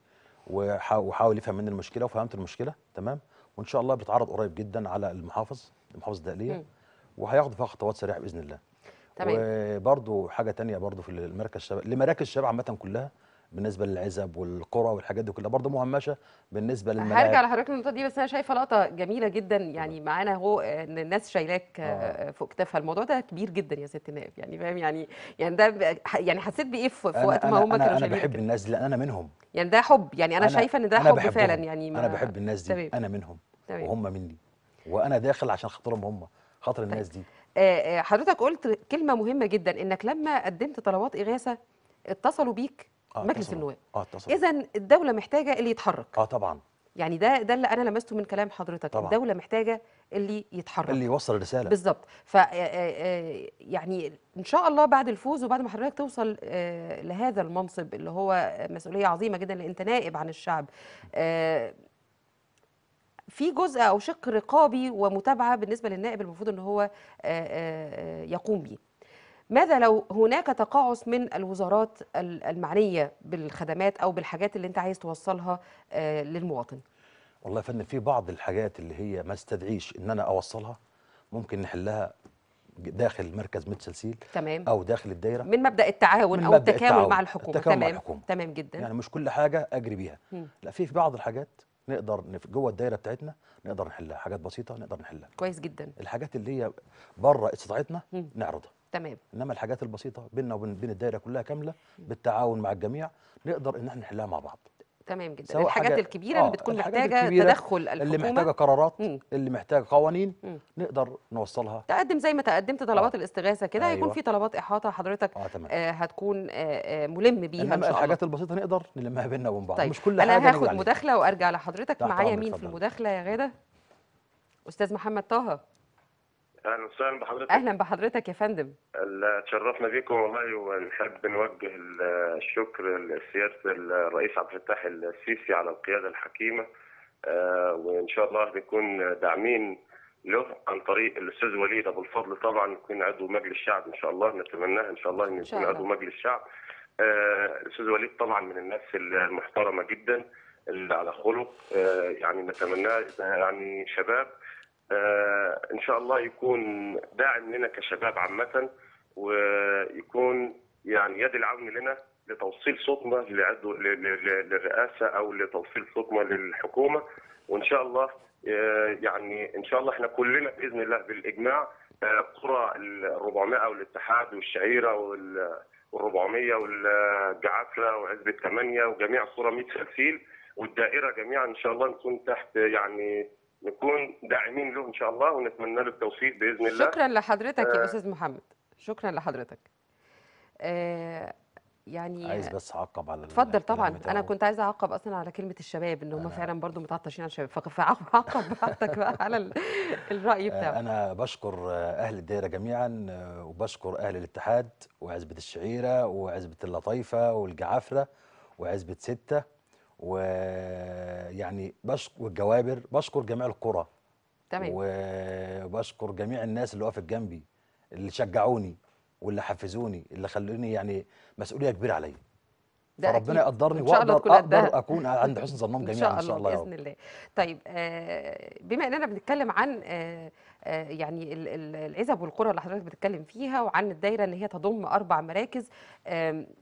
وحاول يفهم مني المشكله وفهمت المشكله تمام وان شاء الله بيتعرض قريب جدا على المحافظ المحافظ الدقليه وهياخد فيها خطوات سريعه باذن الله تمام وبرده حاجه ثانيه برده في المركز الشباب لمراكز الشباب عامه كلها بالنسبه للعزب والقرى والحاجات دي كلها برضه مهمشه بالنسبه للملاعب هرجع لحضرتك النقطه دي بس انا شايفه لقطه جميله جدا يعني معانا اهو ان الناس شايلاك آه. آه، فوق كتفها الموضوع ده كبير جدا يا ست نائب يعني فاهم يعني يعني ده يعني حسيت بايه في أنا وقت ما هم كانوا انا بحب كده. الناس لان انا منهم يعني ده حب يعني انا, أنا شايفه ان ده حب فعلا يعني انا بحب الناس دي تمام. انا منهم تمام. وهم مني وانا داخل عشان خاطرهم هم خاطر طيب. الناس دي آه، حضرتك قلت كلمه مهمه جدا انك لما قدمت طلبات اغاثه اتصلوا بيك آه، مجلس النواب آه اذا الدوله محتاجه اللي يتحرك اه طبعا يعني ده ده اللي انا لمسته من كلام حضرتك طبعا. الدوله محتاجه اللي يتحرك اللي يوصل رساله بالظبط ف آه، آه، يعني ان شاء الله بعد الفوز وبعد ما حضرتك توصل لهذا المنصب اللي هو مسؤوليه عظيمه جدا لان انت نائب عن الشعب في جزء او شق رقابي ومتابعه بالنسبه للنائب المفروض ان هو يقوم بيه ماذا لو هناك تقاعس من الوزارات المعنيه بالخدمات او بالحاجات اللي انت عايز توصلها آه، للمواطن والله يا فندم في بعض الحاجات اللي هي ما استدعيش ان انا اوصلها ممكن نحلها داخل مركز متسلسل تمام او داخل الدايره من مبدا التعاون من او مبدأ التكامل التعاون مع الحكومه التكامل تمام مع الحكومه تمام جدا يعني مش كل حاجه اجري بيها لا في في بعض الحاجات نقدر جوه الدايره بتاعتنا نقدر نحلها حاجات بسيطه نقدر نحلها كويس جدا الحاجات اللي هي بره استطاعتنا نعرضها تمام انما الحاجات البسيطه بيننا وبين بين الدائره كلها كامله بالتعاون مع الجميع نقدر ان احنا نحلها مع بعض تمام جدا الحاجات حاجة الكبيره آه اللي بتكون محتاجه تدخل الحكومه اللي محتاجه قرارات مم. اللي محتاجه قوانين مم. نقدر نوصلها تقدم زي ما تقدمت طلبات آه. الاستغاثه كده أيوة. هيكون في طلبات احاطه حضرتك آه تمام. آه هتكون آه, آه، ملم بيها ان شاء الله الحاجات البسيطه نقدر نلمها بيننا وبين بعض طيب. مش كل حاجه انا هاخد مداخله وارجع لحضرتك معايا مين في المداخله يا غاده استاذ محمد طه اهلا وسهلا بحضرتك اهلا بحضرتك يا فندم تشرفنا بيكم والله ونحب نوجه الشكر لسياده الرئيس عبد الفتاح السيسي على القياده الحكيمه آه، وان شاء الله بنكون داعمين له عن طريق الاستاذ وليد ابو الفضل طبعا يكون عضو مجلس الشعب ان شاء الله نتمناه ان شاء الله ان يكون عضو مجلس الشعب آه، الاستاذ وليد طبعا من الناس المحترمه جدا اللي على خلق آه، يعني نتمناه يعني شباب آه، ان شاء الله يكون داعم لنا كشباب عامه ويكون يعني يد العون لنا لتوصيل صوتنا للرئاسه او لتوصيل صوتنا للحكومه وان شاء الله آه، يعني ان شاء الله احنا كلنا باذن الله بالاجماع آه، قرى ال 400 والاتحاد والشعيره وال 400 والجعافره وعزبه 8 وجميع قرى 100 سلسيل والدائره جميعا ان شاء الله نكون تحت يعني نكون داعمين له ان شاء الله ونتمنى له التوفيق باذن الله شكرا لحضرتك يا آه، استاذ محمد شكرا لحضرتك آه يعني عايز بس اعقب على اتفضل طبعا انا كنت عايز اعقب اصلا على كلمه الشباب ان هم فعلا برضو متعطشين على الشباب فعقب براحتك بقى على الراي آه، بتاعك انا بشكر اهل الدائره جميعا آه، وبشكر اهل الاتحاد وعزبه الشعيره وعزبه اللطيفه والجعافره وعزبه سته ويعني بشكر الجوابر بشكر جميع القرى تمام وبشكر جميع الناس اللي وقفت جنبي اللي شجعوني واللي حفزوني اللي خلوني يعني مسؤوليه كبيره عليا ربنا يقدرني واقدر اقدر اكون عند حسن ظنهم جميعا ان شاء الله, إن شاء الله باذن الله طيب آه، بما اننا بنتكلم عن آه يعني العزب والقرى اللي حضرتك بتتكلم فيها وعن الدايره ان هي تضم اربع مراكز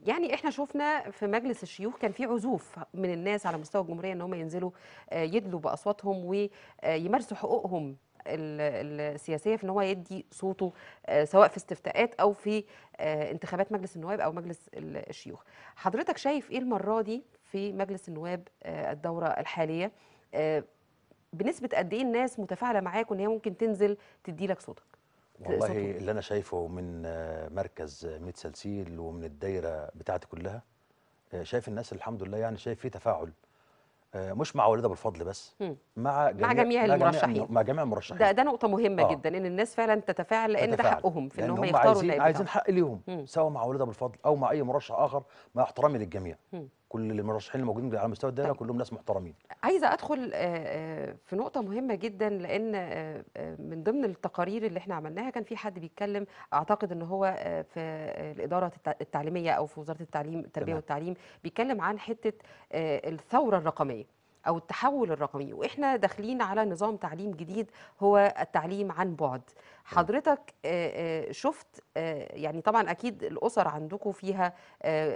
يعني احنا شفنا في مجلس الشيوخ كان في عزوف من الناس على مستوى الجمهوريه ان هم ينزلوا آه، يدلوا باصواتهم ويمارسوا آه، حقوقهم السياسيه في ان هو يدي صوته آه، سواء في استفتاءات او في انتخابات مجلس النواب او مجلس الشيوخ حضرتك شايف ايه المره دي في مجلس النواب الدوره الحاليه بنسبه قد ايه الناس متفاعله معاك وان هي ممكن تنزل تدي لك صوتك والله صوتك. اللي انا شايفه من آه، مركز ميت سلسيل ومن الدايره بتاعتي كلها آه، شايف الناس الحمد لله يعني شايف في تفاعل آه، مش مع ولاد ابو الفضل بس مع جميع, مع جميع المرشحين مع جميع المرشحين ده ده نقطه مهمه آه. جدا ان الناس فعلا تتفاعل لان ده حقهم في ان هم يختاروا عايزين, عايزين حق ليهم سواء مع ولاد ابو الفضل او مع اي مرشح اخر مع احترامي للجميع مم. كل المرشحين اللي موجودين على مستوى الدائره طيب. كلهم ناس محترمين عايزه ادخل آه، آه، في نقطه مهمه جدا لان آه، من ضمن التقارير اللي احنا عملناها كان في حد بيتكلم اعتقد ان هو في الاداره التعليميه او في وزاره التعليم التربيه تمام. والتعليم بيتكلم عن حته الثوره الرقميه او التحول الرقمي واحنا داخلين على نظام تعليم جديد هو التعليم عن بعد آه. حضرتك آه، آه، شفت يعني طبعا اكيد الاسر عندكم فيها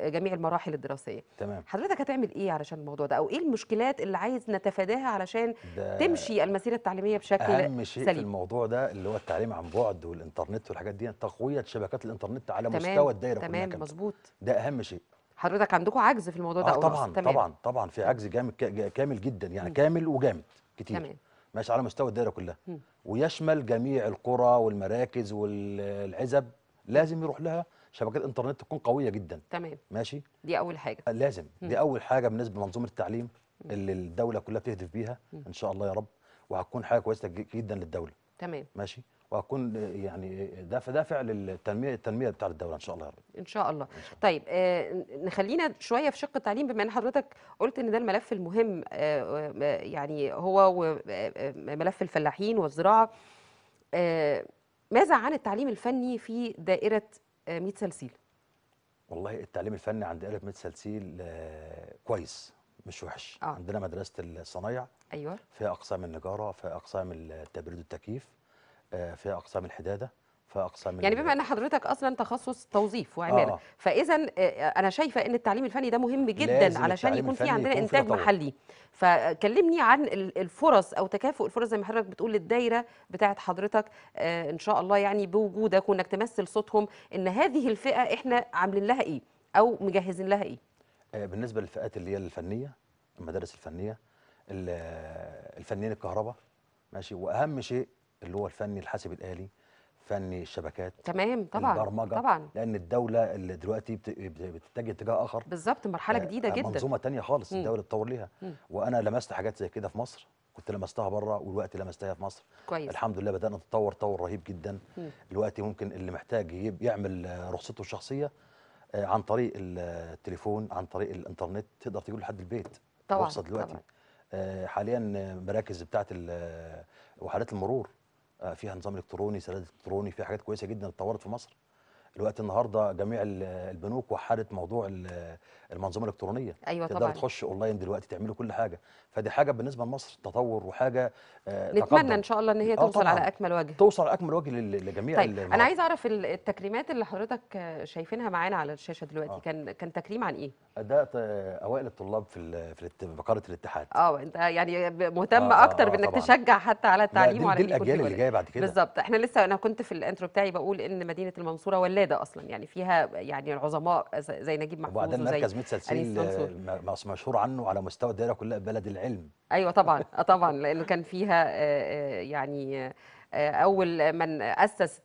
جميع المراحل الدراسيه تمام. حضرتك هتعمل ايه علشان الموضوع ده او ايه المشكلات اللي عايز نتفاداها علشان تمشي المسيره التعليميه بشكل اهم شيء سليم. في الموضوع ده اللي هو التعليم عن بعد والانترنت والحاجات دي تقويه شبكات الانترنت على تمام. مستوى الدائره تمام كلها مظبوط ده اهم شيء حضرتك عندكم عجز في الموضوع ده آه طبعا طبعا طبعا في عجز جامد كامل جدا يعني كامل وجامد كتير تمام ماشي على مستوى الدائره كلها ويشمل جميع القرى والمراكز والعزب لازم يروح لها شبكات انترنت تكون قويه جدا تمام ماشي دي اول حاجه لازم دي اول حاجه بالنسبه لمنظومه التعليم اللي الدوله كلها بتهدف بيها ان شاء الله يا رب وهتكون حاجه كويسه جدا للدوله تمام ماشي واكون يعني دافع دافع للتنميه التنميه بتاعت الدوله ان شاء الله يا رب ان شاء الله طيب آه نخلينا شويه في شق التعليم بما ان حضرتك قلت ان ده الملف المهم آه, آه، يعني هو آه، آه، ملف الفلاحين والزراعه آه ماذا عن التعليم الفني في دائره 100 سلسيل والله التعليم الفني عند دائره 100 سلسيل كويس مش وحش آه. عندنا مدرسه الصنايع ايوه فيها اقسام النجاره فيها اقسام التبريد والتكييف آه، في اقسام الحداده في اقسام يعني بما ان حضرتك اصلا تخصص توظيف آه، وعماله آه. فاذا آه، انا شايفه ان التعليم الفني ده مهم جدا علشان يكون في عندنا يكون انتاج محلي فكلمني عن الفرص او تكافؤ الفرص زي ما حضرتك بتقول للدايره بتاعه حضرتك ان شاء الله يعني بوجودك وانك تمثل صوتهم ان هذه الفئه احنا عاملين لها ايه او مجهزين لها ايه بالنسبه للفئات اللي هي الفنيه المدارس الفنيه الفنيين الكهرباء ماشي واهم شيء اللي هو الفني الحاسب الالي فني الشبكات تمام طبعا البرمجه طبعا لان الدوله اللي دلوقتي بتتجه اتجاه اخر بالظبط مرحله آه، جديده آه، جدا منظومه ثانيه خالص مم. الدوله تطور ليها مم. وانا لمست حاجات زي كده في مصر كنت لمستها بره والوقت لمستها في مصر كويس. الحمد لله بدانا نتطور تطور رهيب جدا دلوقتي الوقت ممكن اللي محتاج يعمل رخصته الشخصيه آه، عن طريق التليفون عن طريق الانترنت تقدر تقول لحد البيت طبعا رخصه دلوقتي طبعا. حاليا مراكز بتاعه وحالات المرور آه، فيها نظام الكتروني سداد الكتروني فيها حاجات كويسه جدا اتطورت في مصر الوقت النهارده جميع البنوك وحدت موضوع المنظومه الالكترونيه أيوة تقدر طبعًا. تخش اونلاين دلوقتي تعملوا كل حاجه فدي حاجه بالنسبه لمصر تطور وحاجه آه، نتمنى ان شاء الله ان هي آه، توصل على اكمل وجه توصل على اكمل وجه لجميع طيب المعارف. انا عايز اعرف التكريمات اللي حضرتك شايفينها معانا على الشاشه دلوقتي آه. كان كان تكريم عن ايه اداء اوائل الطلاب في في بقره الاتحاد اه انت يعني مهتم آه،, آه اكتر آه بانك طبعاً. تشجع حتى على التعليم وعلى دي الاجيال اللي جايه بعد كده بالظبط احنا لسه انا كنت في الانترو بتاعي بقول ان مدينه المنصوره ولاده اصلا يعني فيها يعني العظماء زي نجيب محفوظ وبعدين مركز 100 سلسيل مشهور عنه على مستوى الدائره كلها بلد العلم ايوه طبعا آه طبعا لانه كان فيها آه، آه، يعني اول من اسس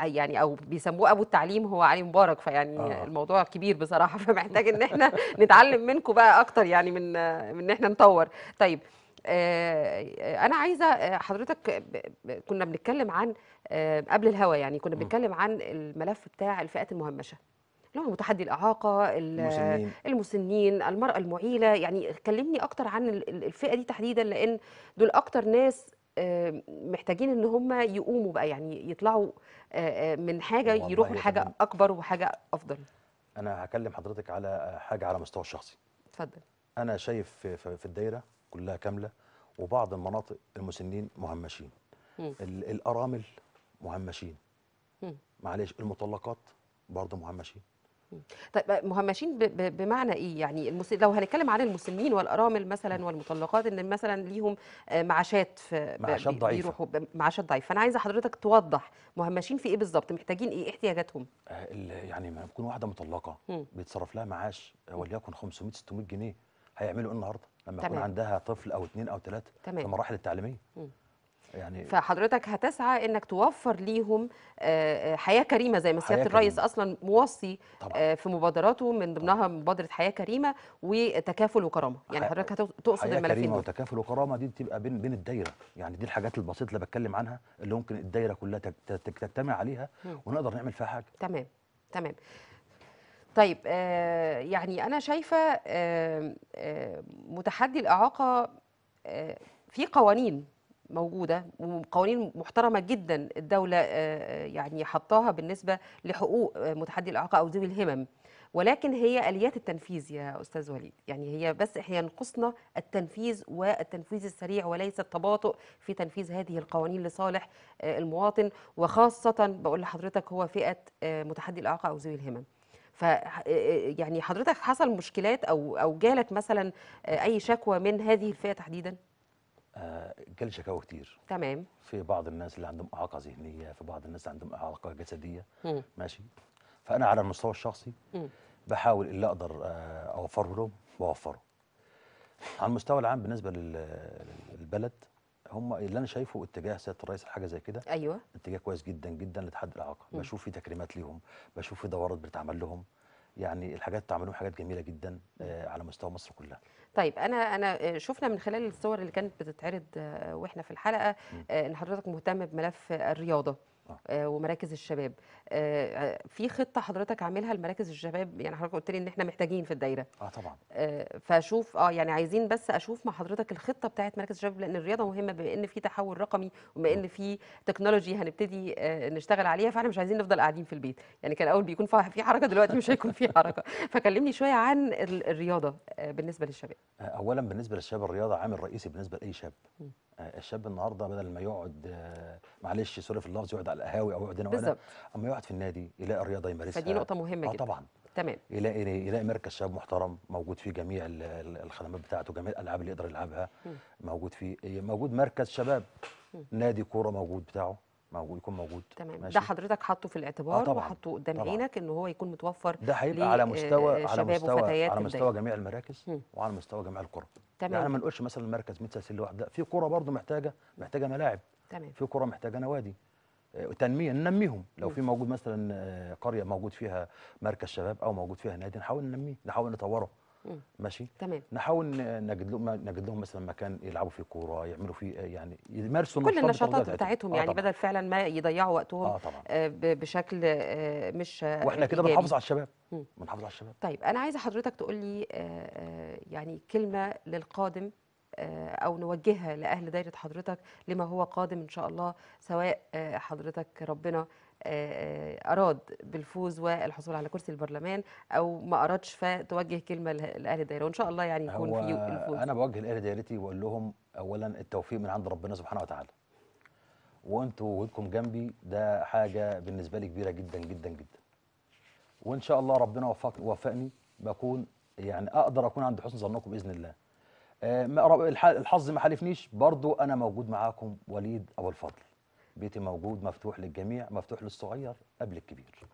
يعني او بيسموه ابو التعليم هو علي مبارك فيعني آه. الموضوع كبير بصراحه فمحتاج ان احنا نتعلم منكم بقى اكتر يعني من من ان احنا نطور طيب انا عايزه حضرتك كنا بنتكلم عن قبل الهوا يعني كنا بنتكلم عن الملف بتاع الفئات المهمشه نعم وتحدي الإعاقة المسنين. المسنين المرأة المعيلة يعني كلمني أكتر عن الفئة دي تحديدا لأن دول أكتر ناس محتاجين ان هم يقوموا بقى يعني يطلعوا من حاجه يروحوا لحاجه اكبر وحاجه افضل انا هكلم حضرتك على حاجه على مستوى الشخصي اتفضل انا شايف في الدايره كلها كامله وبعض المناطق المسنين مهمشين الارامل مهمشين معلش المطلقات برضه مهمشين طيب آه، مهمشين بمعنى ايه يعني لو هنتكلم عن المسنين والارامل مثلا والمطلقات ان مثلا ليهم آه، معاشات في معاشات ضعيفه بيروحوا معاشات ضعيفه فانا عايزه حضرتك توضح مهمشين في ايه بالظبط محتاجين ايه احتياجاتهم آه، يعني لما تكون واحده مطلقه بيتصرف لها معاش وليكن 500 600 جنيه هيعملوا ايه النهارده لما تمام. يكون عندها طفل او اثنين او ثلاثه في المراحل التعليميه يعني فحضرتك هتسعى انك توفر ليهم آه، آه، حياه كريمه زي ما سياده الرئيس اصلا موصي طبعا. آه، في مبادراته من ضمنها مبادره حياه كريمه وتكافل وكرامه يعني حضرتك تقصد الملفين حياه كريمه وتكافل وكرامه دي بتبقى بين بين الدايره يعني دي الحاجات البسيطه اللي بتكلم عنها اللي ممكن الدايره كلها تجتمع عليها ونقدر نعمل فيها حاجه تمام تمام طيب آه يعني انا شايفه آه آه متحدي الاعاقه آه في قوانين موجوده وقوانين محترمه جدا الدوله آه، آه، يعني حطاها بالنسبه لحقوق آه، متحدي الاعاقه او ذوي الهمم ولكن هي اليات التنفيذ يا استاذ وليد يعني هي بس هي ينقصنا التنفيذ والتنفيذ السريع وليس التباطؤ في تنفيذ هذه القوانين لصالح المواطن وخاصه بقول لحضرتك هو فئه متحدي الاعاقه او ذوي الهمم ف يعني حضرتك حصل مشكلات او او جالك مثلا اي شكوى من هذه الفئه تحديدا جالي آه، شكاوى كتير تمام في بعض الناس اللي عندهم اعاقه ذهنيه في بعض الناس عندهم اعاقه جسديه مم. ماشي فانا على المستوى الشخصي مم. بحاول اللي اقدر آه، اوفره لهم بوفره على المستوى العام بالنسبه للبلد هم اللي انا شايفه اتجاه سياده الرئيس حاجه زي كده ايوه اتجاه كويس جدا جدا لاتحاد الاعاقه بشوف في تكريمات ليهم بشوف في دورات بتتعمل لهم يعني الحاجات عملوهم حاجات جميله جدا آه، على مستوى مصر كلها طيب انا انا آه، شفنا من خلال الصور اللي كانت بتتعرض آه، واحنا في الحلقه ان حضرتك مهتم بملف الرياضه آه، ومراكز الشباب آه، آه، في خطه حضرتك عاملها لمراكز الشباب يعني حضرتك قلت لي ان احنا محتاجين في الدايره اه طبعا فاشوف اه يعني عايزين بس اشوف مع حضرتك الخطه بتاعت مراكز الشباب لان الرياضه مهمه بما ان في تحول رقمي وبما ان في تكنولوجي هنبتدي نشتغل عليها فاحنا مش عايزين نفضل قاعدين في البيت يعني كان اول بيكون في حركه دلوقتي مش هيكون في حركه فكلمني شويه عن الرياضه بالنسبه للشباب اولا بالنسبه للشباب الرياضه عامل رئيسي بالنسبه لاي شاب الشاب النهارده بدل ما يقعد معلش سوري في اللفظ يقعد على القهاوي او يقعد هنا وهنا اما يقعد في النادي يلاقي الرياضه يمارسها فدي نقطه مهمه آه جدا طبعا تمام يلاقي يلاقي مركز شباب محترم موجود فيه جميع الخدمات بتاعته جميع الالعاب اللي يقدر يلعبها موجود فيه موجود مركز شباب نادي كوره موجود بتاعه موجود يكون موجود تمام ماشي. ده حضرتك حاطه في الاعتبار آه طبعًا. قدام عينك ان هو يكون متوفر ده هيبقى على مستوى آه، على مستوى على مستوى جميع المراكز وعلى مستوى جميع الكره تمام يعني ما نقولش مثلا المركز متسلسل سلسله لوحده لا في كره برضه محتاجه محتاجه ملاعب تمام في كره محتاجه نوادي آه، تنميه ننميهم لو في موجود مثلا آه، قريه موجود فيها مركز شباب او موجود فيها نادي نحاول ننميه نحاول نطوره مم. ماشي تمام نحاول نجد لهم نجد لهم مثلا مكان يلعبوا فيه كوره يعملوا فيه آه، يعني يمارسوا كل النشاطات بتاعتهم آه، يعني آه بدل فعلا ما يضيعوا وقتهم آه طبعًا. آه بشكل آه مش آه، واحنا كده بنحافظ على الشباب بنحافظ على الشباب طيب انا عايزه حضرتك تقول لي آه يعني كلمه للقادم او نوجهها لاهل دايره حضرتك لما هو قادم ان شاء الله سواء حضرتك ربنا آه، آه، اراد بالفوز والحصول على كرسي البرلمان او ما ارادش فتوجه كلمه لاهل الدايره وان شاء الله يعني يكون في الفوز انا بوجه لاهل دايرتي واقول لهم اولا التوفيق من عند ربنا سبحانه وتعالى وانتوا وجودكم جنبي ده حاجه بالنسبه لي كبيره جدا جدا جدا وان شاء الله ربنا وفق وفقني بكون يعني اقدر اكون عند حسن ظنكم باذن الله آه، الحظ ما حالفنيش برضو انا موجود معاكم وليد ابو الفضل بيتي موجود مفتوح للجميع مفتوح للصغير قبل الكبير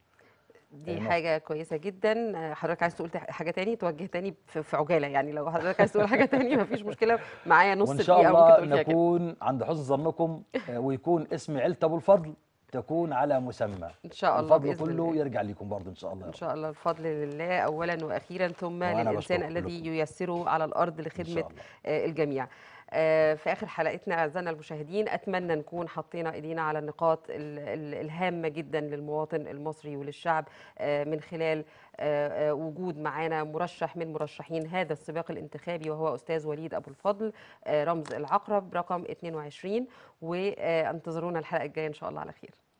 دي حاجة كويسة جدا حضرتك عايز تقول حاجة تاني توجه تاني في عجالة يعني لو حضرتك عايز تقول حاجة تاني مفيش مشكلة معايا نص وإن شاء الله نكون عند حسن ظنكم آه، ويكون اسم عيلة أبو الفضل تكون على مسمى ان شاء الله الفضل كله الله. يرجع لكم برضه ان شاء الله ان شاء الله الفضل لله اولا واخيرا ثم للانسان الذي ييسره على الارض لخدمه آه، الجميع آه، في اخر حلقتنا اعزائنا المشاهدين اتمنى نكون حطينا ايدينا على النقاط الهامه جدا للمواطن المصري وللشعب آه، من خلال آه، وجود معانا مرشح من مرشحين هذا السباق الانتخابي وهو استاذ وليد ابو الفضل رمز العقرب رقم 22 وانتظرونا الحلقه الجايه ان شاء الله على خير